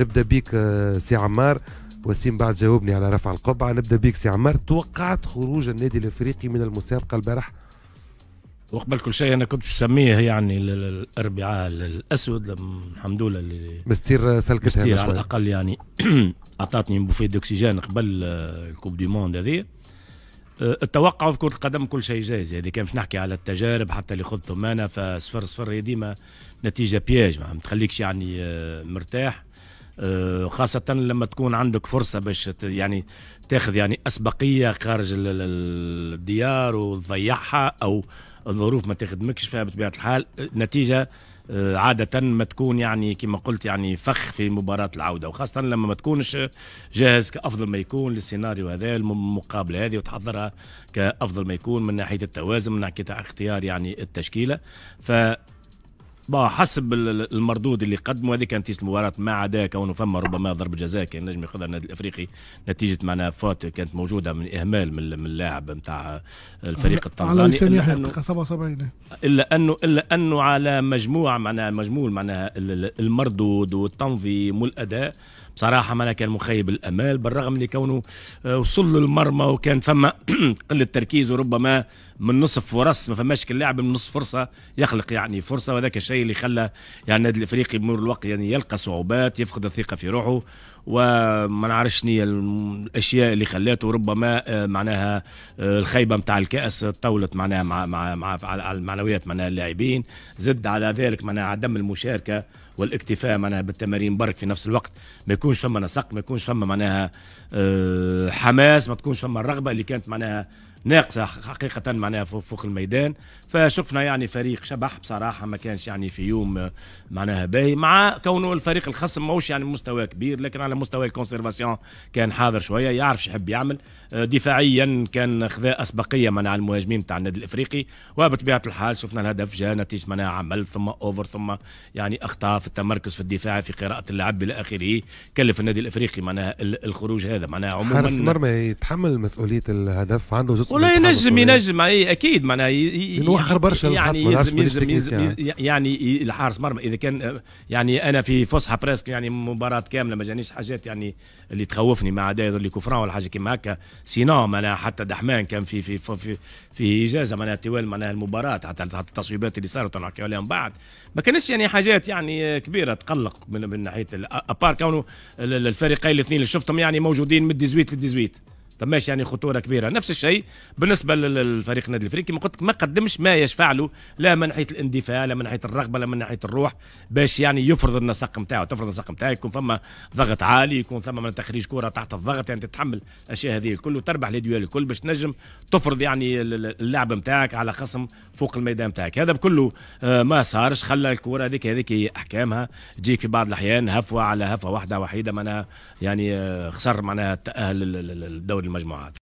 نبدا بيك آه، سي عمار وسيم بعد جاوبني على رفع القبعه نبدا بيك سي عمار توقعت خروج النادي الافريقي من المسابقه البارح وقبل كل شيء انا كنت نسميه يعني الاربعاء الاسود الحمد لله اللي مستير سلكتها مستير على الاقل يعني اعطتني بوفي دوكسيجين قبل آه، الكوب دي موند هذه آه، التوقع في كره القدم كل شيء جاهز يعني كان باش نحكي على التجارب حتى اللي خذتهم انا فصفر صفر هي ديما نتيجه بياج ما تخليكش يعني مرتاح آه، خاصة لما تكون عندك فرصة باش يعني تاخذ يعني أسبقية خارج الديار وتضيعها أو الظروف ما تخدمكش فيها بطبيعة الحال نتيجة آه، عادة ما تكون يعني كما قلت يعني فخ في مباراة العودة وخاصة لما ما تكونش جاهز كأفضل ما يكون للسيناريو هذا المقابلة هذه وتحضرها كأفضل ما يكون من ناحية التوازن من ناحية اختيار يعني التشكيلة ف حسب المردود اللي قدمه هذه كانت المباراه ما عدا كونه فما ربما ضرب جزاء كان نجم ياخذها النادي الافريقي نتيجه معناها فوت كانت موجوده من اهمال من اللاعب نتاع الفريق التنزاني على 77 الا انه الا انه على مجموع معناها مجموع معناها المردود والتنظيم والاداء بصراحة ما كان مخيب الأمال بالرغم من كونه آه، وصل للمرمى وكان فما قلة تركيز وربما من نصف فرص ما فماش كل لاعب من نصف فرصة يخلق يعني فرصة وذاك الشيء الشيء اللي خلى يعني النادي الافريقي بمرور الوقت يعني يلقى صعوبات يفقد الثقه في روحه وما نعرفش شنو الاشياء اللي خلاته ربما آه، معناها آه، الخيبه نتاع الكاس طولت معناها مع مع مع على المعنويات معناها اللاعبين زد على ذلك معناها عدم المشاركه والاكتفاء معناها بالتمارين برك في نفس الوقت ما يكونش فما نسق ما يكونش فما معناها آه، حماس ما تكونش فما الرغبه اللي كانت معناها ناقصه حقيقه معناها فوق الميدان فشفنا يعني فريق شبح بصراحه ما كانش يعني في يوم معناها باهي مع كونه الفريق الخصم ماهوش يعني مستوى كبير لكن على مستوى الكونسيرفاسيون كان حاضر شويه يعرف يحب يعمل آه، دفاعيا كان خذا اسبقيه من على المهاجمين تاع النادي الافريقي وبطبيعه الحال شفنا الهدف جاء نتيجه معناها عمل ثم اوفر ثم يعني اخطاء في التمركز في الدفاع في قراءه اللعب الى اخره كلف النادي الافريقي معناها الخروج هذا معناها عموما حارس المرمى يتحمل مسؤوليه الهدف عنده جزء الناس ولا ينجم ينجم اي اكيد معناها ينوخر برشا يعني يلزم يلزم يعني الحارس مرمى اذا كان يعني انا في فسحه بريسك يعني مباراه كامله ما جانيش حاجات يعني اللي تخوفني ما عدا اللي كفران ولا حاجه كيما هكا سينو معناها حتى دحمان كان في في في, في, في اجازه معناها طوال معناها المباراه حتى التصويبات اللي صارت نحكيو عليها من بعد ما كانتش يعني حاجات يعني كبيره تقلق من, من ناحيه ابار كونه الفريقين الاثنين اللي شفتهم يعني موجودين من 18 ل 18 فماش يعني خطوره كبيره نفس الشيء بالنسبه للفريق النادي الافريقي ما قلت ما قدمش ما يشفع له لا من ناحيه الاندفاع لا من ناحيه الرغبه لا من ناحيه الروح باش يعني يفرض النسق نتاعو تفرض النسق نتاعو يكون فما ضغط عالي يكون فما من تخريج كره تحت الضغط يعني تتحمل الاشياء هذه الكل وتربح لي ديوال الكل باش تنجم تفرض يعني اللعب نتاعك على خصم فوق الميدان نتاعك هذا بكله آه، ما صارش خلى الكره هذيك هذيك هي احكامها تجيك في بعض الاحيان هفوه على هفوه واحده وحيده معناها يعني آه، خسر معناها التاهل للدوري المجموعات